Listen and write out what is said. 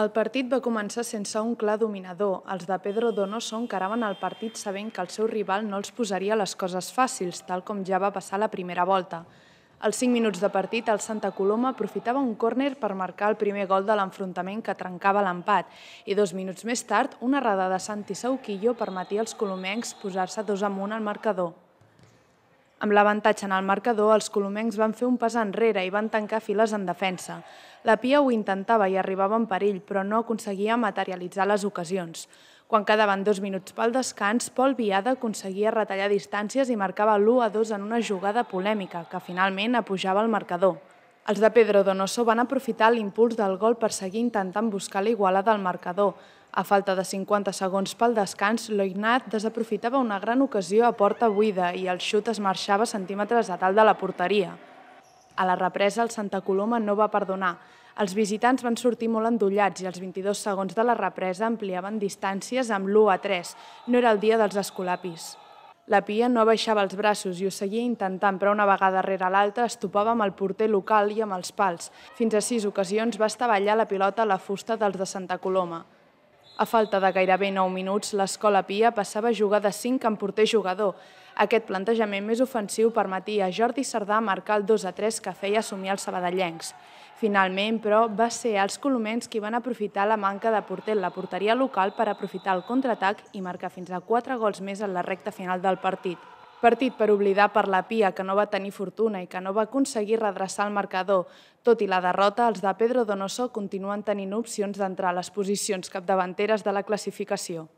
El partit va començar sense un clar dominador. Els de Pedro Donoso encaraven el partit sabent que el seu rival no els posaria les coses fàcils, tal com ja va passar la primera volta. Als 5 minuts de partit, el Santa Coloma aprofitava un córner per marcar el primer gol de l'enfrontament que trencava l'empat i dos minuts més tard, una errada de Santi Sauquillo permetia als colomencs posar-se dos amunt al marcador. Amb l'avantatge en el marcador, els colomencs van fer un pas enrere i van tancar files en defensa. La Pia ho intentava i arribava en perill, però no aconseguia materialitzar les ocasions. Quan quedaven dos minuts pel descans, Pol Viada aconseguia retallar distàncies i marcava l'1-2 en una jugada polèmica, que finalment apujava el marcador. Els de Pedro Donoso van aprofitar l'impuls del gol per seguir intentant buscar la igualada al marcador, a falta de 50 segons pel descans, Loinat desaprofitava una gran ocasió a porta buida i el xut es marxava centímetres a dalt de la porteria. A la represa, el Santa Coloma no va perdonar. Els visitants van sortir molt endollats i els 22 segons de la represa ampliaven distàncies amb l'1 a 3. No era el dia dels escolapis. La Pia no baixava els braços i ho seguia intentant, però una vegada rere l'altra es topava amb el porter local i amb els pals. Fins a sis ocasions va estavellar la pilota a la fusta dels de Santa Coloma. A falta de gairebé 9 minuts, l'escola Pia passava a jugar de 5 en porter jugador. Aquest plantejament més ofensiu permetia a Jordi Cerdà marcar el 2-3 a que feia somiar els sabadellencs. Finalment, però, va ser els colomens qui van aprofitar la manca de porter en la porteria local per aprofitar el contraatac i marcar fins a 4 gols més en la recta final del partit partit per oblidar per la Pia, que no va tenir fortuna i que no va aconseguir redreçar el marcador. Tot i la derrota, els de Pedro Donoso continuen tenint opcions d'entrar a les posicions capdavanteres de la classificació.